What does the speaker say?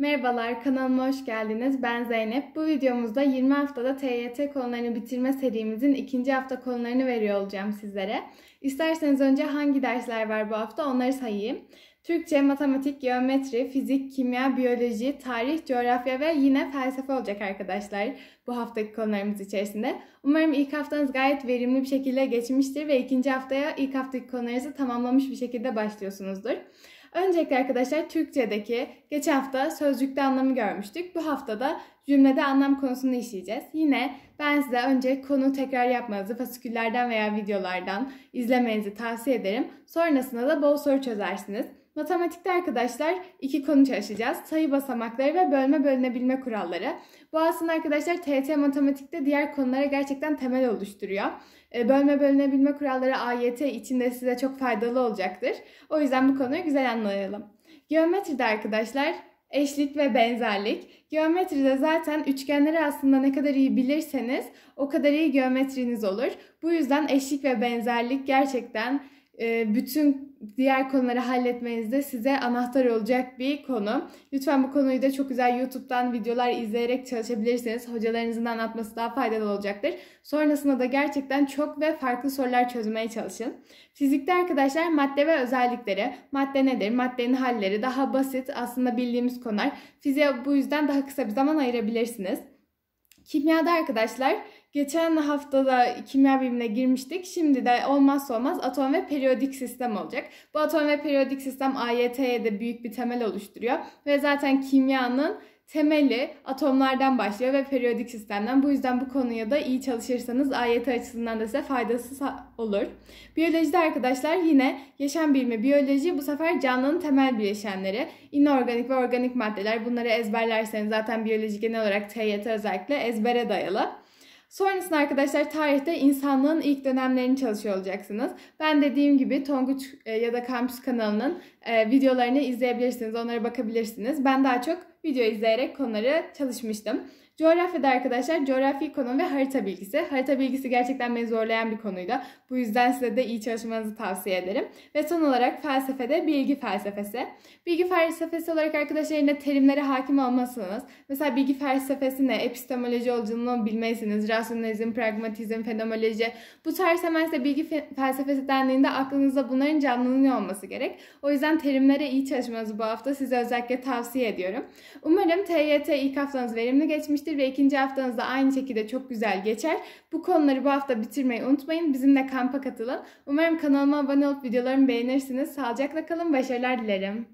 Merhabalar, kanalıma hoş geldiniz. Ben Zeynep. Bu videomuzda 20 haftada TYT konularını bitirme serimizin ikinci hafta konularını veriyor olacağım sizlere. İsterseniz önce hangi dersler var bu hafta onları sayayım. Türkçe, matematik, geometri, fizik, kimya, biyoloji, tarih, coğrafya ve yine felsefe olacak arkadaşlar bu haftaki konularımız içerisinde. Umarım ilk haftanız gayet verimli bir şekilde geçmiştir ve ikinci haftaya ilk haftaki konularınızı tamamlamış bir şekilde başlıyorsunuzdur. Öncelikle arkadaşlar Türkçedeki geçen hafta sözcükte anlamı görmüştük. Bu hafta da cümlede anlam konusunu işleyeceğiz. Yine ben size önce konu tekrar yapmanızı fasiküllerden veya videolardan izlemenizi tavsiye ederim. Sonrasında da bol soru çözersiniz. Matematikte arkadaşlar iki konu çalışacağız. Sayı basamakları ve bölme bölünebilme kuralları. Bu aslında arkadaşlar TT matematikte diğer konulara gerçekten temel oluşturuyor. E, bölme bölünebilme kuralları AYT içinde size çok faydalı olacaktır. O yüzden bu konuyu güzel anlayalım. Geometride arkadaşlar eşlik ve benzerlik. Geometride zaten üçgenleri aslında ne kadar iyi bilirseniz o kadar iyi geometriniz olur. Bu yüzden eşlik ve benzerlik gerçekten ee, bütün diğer konuları halletmenizde size anahtar olacak bir konu. Lütfen bu konuyu da çok güzel YouTube'dan videolar izleyerek çalışabilirsiniz. Hocalarınızın anlatması daha faydalı olacaktır. Sonrasında da gerçekten çok ve farklı sorular çözmeye çalışın. Fizikte arkadaşlar madde ve özellikleri, madde nedir, maddenin halleri daha basit aslında bildiğimiz konular. Fiziğe bu yüzden daha kısa bir zaman ayırabilirsiniz. Kimyada arkadaşlar Geçen haftada kimya bilimine girmiştik. Şimdi de olmazsa olmaz atom ve periyodik sistem olacak. Bu atom ve periyodik sistem AYT'ye de büyük bir temel oluşturuyor. Ve zaten kimyanın temeli atomlardan başlıyor ve periyodik sistemden. Bu yüzden bu konuya da iyi çalışırsanız AYT açısından da size faydası olur. Biyolojide arkadaşlar yine yaşam bilimi biyoloji bu sefer canlının temel bileşenleri. inorganik ve organik maddeler bunları ezberlerseniz zaten biyoloji genel olarak TYT özellikle ezbere dayalı. Sonrasında arkadaşlar tarihte insanlığın ilk dönemlerini çalışıyor olacaksınız. Ben dediğim gibi Tonguç e, ya da Kampüs kanalının e, videolarını izleyebilirsiniz. Onlara bakabilirsiniz. Ben daha çok video izleyerek konuları çalışmıştım. Coğrafyada arkadaşlar coğrafi konu ve harita bilgisi. Harita bilgisi gerçekten beni zorlayan bir konuydu. Bu yüzden size de iyi çalışmanızı tavsiye ederim. Ve son olarak felsefede bilgi felsefesi. Bilgi felsefesi olarak arkadaşlar yine terimlere hakim olmasınız. Mesela bilgi felsefesi ne? Epistemoloji olduğunu bilmelisiniz. Rasyonalizm, pragmatizm, fenomenoloji. Bu tarz hemen size bilgi felsefesi dendiğinde aklınızda bunların canlanıyor olması gerek. O yüzden terimlere iyi çalışmanızı bu hafta size özellikle tavsiye ediyorum. Umarım TYT ilk haftanız verimli geçmiş geçmiştir ve ikinci haftanız da aynı şekilde çok güzel geçer. Bu konuları bu hafta bitirmeyi unutmayın. Bizimle kampa katılın. Umarım kanalıma abone olup videolarımı beğenirsiniz. Sağlıcakla kalın. Başarılar dilerim.